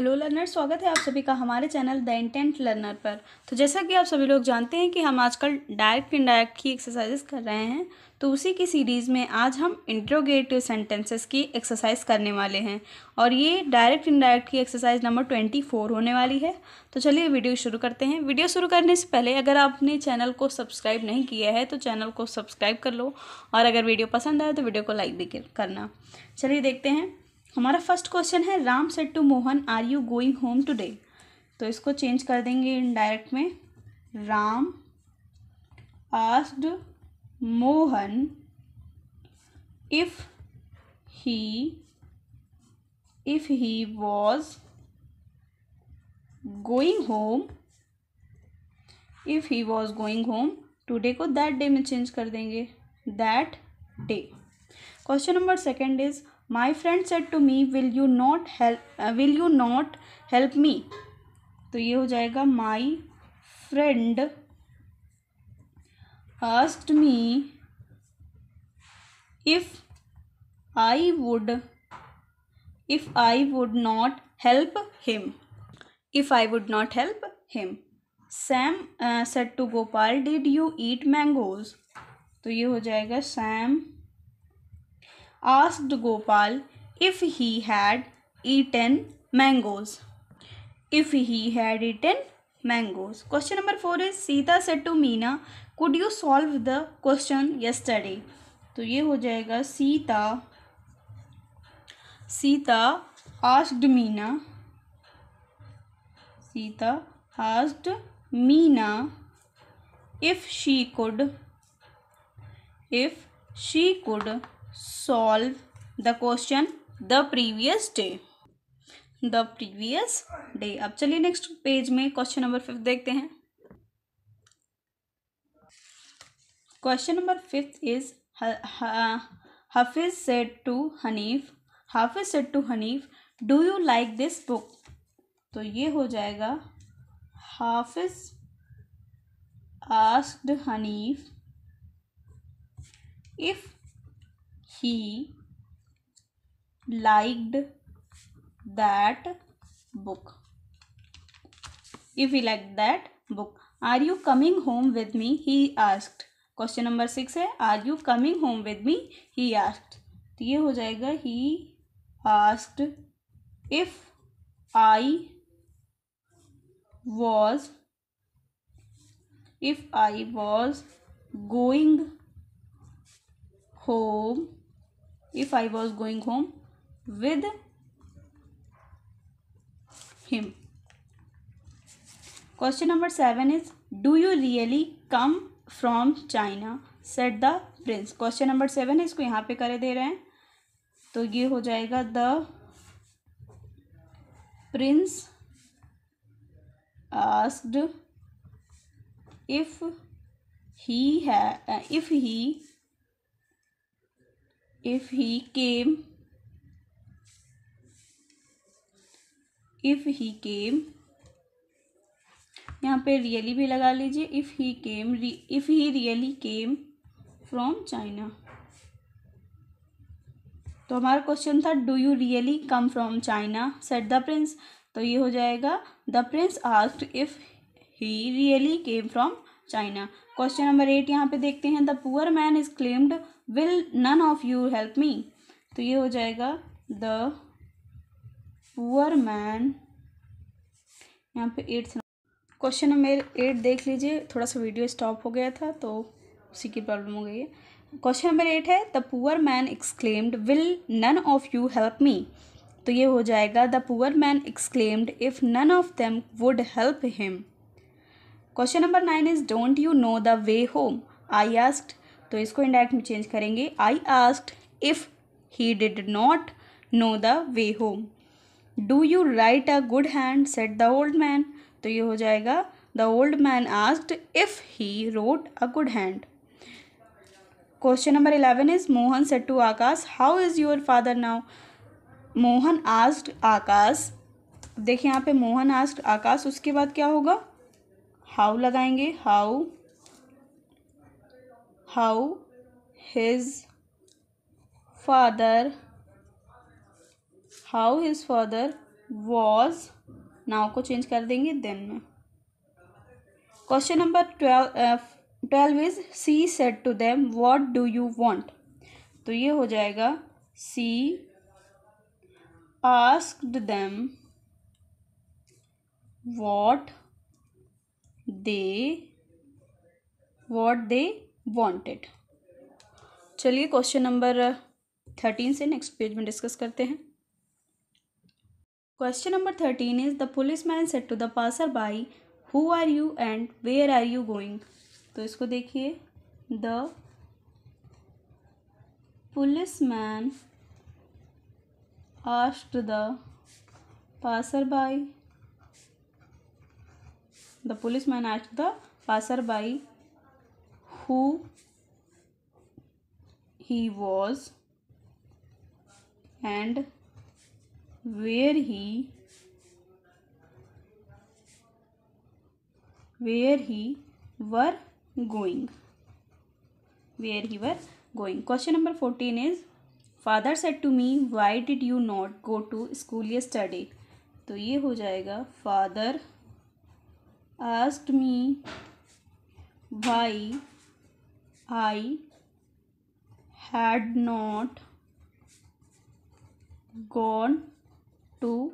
Hello learner स्वागत है आप सभी का हमारे चैनल द इंटेंट लर्नर पर तो जैसा कि आप सभी लोग जानते हैं कि हम आजकल डायरेक्ट इनडायरेक्ट की एक्सरसाइजेस कर रहे हैं तो उसी की सीरीज़ में आज हम इंट्रोगेटिव सेंटेंसेस की एक्सरसाइज करने वाले हैं और ये डायरेक्ट इनडायरेक्ट की एक्सरसाइज नंबर ट्वेंटी फोर होने वाली है तो चलिए वीडियो शुरू करते हैं वीडियो शुरू करने से पहले अगर आपने चैनल को सब्सक्राइब नहीं किया है तो चैनल को सब्सक्राइब कर लो और अगर वीडियो पसंद आए तो वीडियो को लाइक भी करना चलिए देखते हैं हमारा फर्स्ट क्वेश्चन है Ram said to Mohan are you going home today तो इसको चेंज कर देंगे इनडायरेक्ट में Ram asked Mohan if he if he was going home if he was going home today को दैट डे में चेंज कर देंगे that day question number second is my friend said to me will you not help will you not help me तो ये हो जाएगा my friend asked me if I would if I would not help him if I would not help him Sam said to Gopal did you eat mangoes तो ये हो जाएगा Sam asked Gopal if he had eaten mangoes. If he had eaten mangoes. Question number 4 is Sita said to Meena, could you solve the question yesterday? तो ये हो जाएगा Sita Sita asked Meena. Sita asked Meena if she could if she could solve the question the previous day the previous day अब चलिए next page में question number fifth देखते हैं question number fifth is Hafiz said to Hanif Hafiz said to Hanif do you like this book तो ये हो जाएगा Hafiz asked Hanif if he liked that book if he liked that book are you coming home with me he asked question number 6 hai are you coming home with me he asked to ye ho jayega he asked if i was if i was going home if I was going home with him. Question number seven is Do you really come from China? said the prince. Question number seven है इसको यहाँ पे करे दे रहे हैं तो ये हो जाएगा the prince asked if he है if he if he came if he came यहाँ पे रियली भी लगा लीजिए if he came if he really came from China तो हमारा क्वेश्चन था do you really come from China said the prince तो ये हो जाएगा the prince asked if he really came from China question number eight यहाँ पे देखते हैं the poor man is claimed will none of you help me तो ये हो जाएगा द पुअर मैन यहाँ पे एट क्वेश्चन नंबर एट देख लीजिए थोड़ा सा वीडियो स्टॉप हो गया था तो उसी की प्रॉब्लम हो गई है क्वेश्चन नंबर एट है the poor man exclaimed will none of you help me तो ये हो जाएगा the poor man exclaimed if none of them would help him question number nine is don't you know the way home I asked तो इसको indirect में change करेंगे I asked if he did not know the way home do you write a good hand said the old man तो ये हो जाएगा the old man asked if he wrote a good hand question number eleven is Mohan said to Akash how is your father now Mohan asked Akash देखिए यहाँ पे Mohan asked आकाश उसके बाद क्या होगा हाउ लगाएंगे how how his father how his father was now को change कर देंगे देन में question number twelve twelve is C said to them what do you want तो ये हो जाएगा C asked them what they what they wanted चलिए question number thirteen से नेक्स्ट पेज में डिस्कस करते हैं question number thirteen is the police man said to the passer by who are you and where are you going तो इसको देखिए the police man asked the passer by The policeman asked the passerby who he was and where he where he were going where he were going question number 14 is father said to me why did you not go to school yesterday to ye ho jayega father asked me why I had not gone to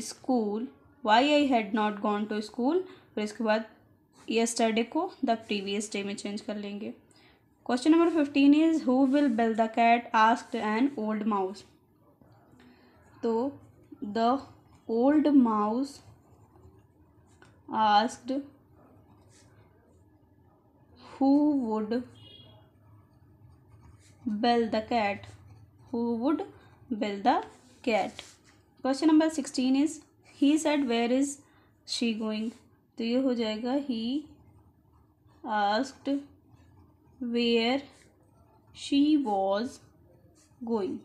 school why I had not gone to school फिर इसके बाद yesterday को the previous day में change कर लेंगे question number fifteen is who will bell the cat asked an old mouse तो the old mouse asked who would bell the cat who would bell the cat question number 16 is he said where is she going to ये हो जाएगा he asked where she was going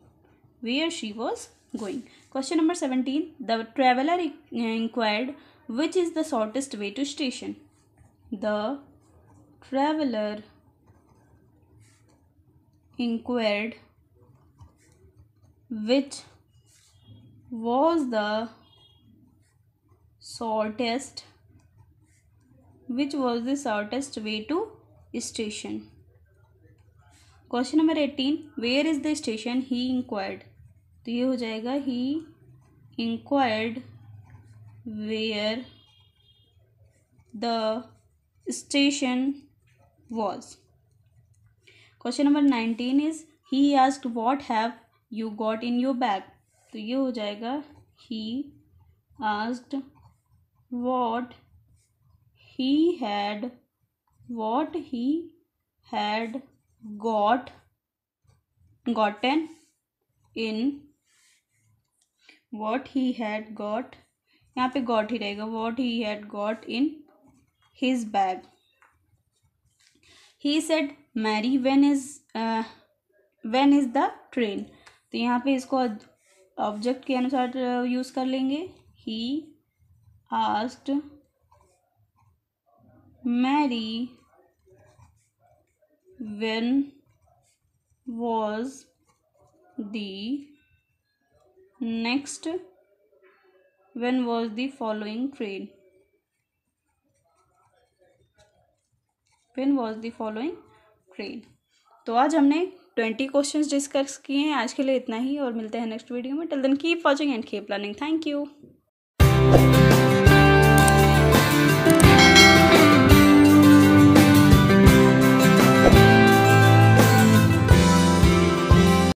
where she was going question number 17 the traveler inquired which is the shortest way to station? The traveler inquired which was the shortest which was the shortest way to station Question number eighteen. Where is the station? He inquired. Inquired तो ये हो जाएगा ही where the station was. Question number 19 is he asked what have you got in your bag? So, ये हो जाएगा he asked what he had what he had got gotten in what he had got यहाँ पे got ही रहेगा what he had got in his bag he said Mary when is when is the train तो यहाँ पे इसको object के अनुसार यूज़ uh, कर लेंगे he asked Mary when was the next when was the following train when was the following train तो आज हमने ट्वेंटी क्वेश्चन डिस्कस किए हैं आज के लिए इतना ही और मिलते हैं नेक्स्ट वीडियो में till then keep watching and keep learning thank you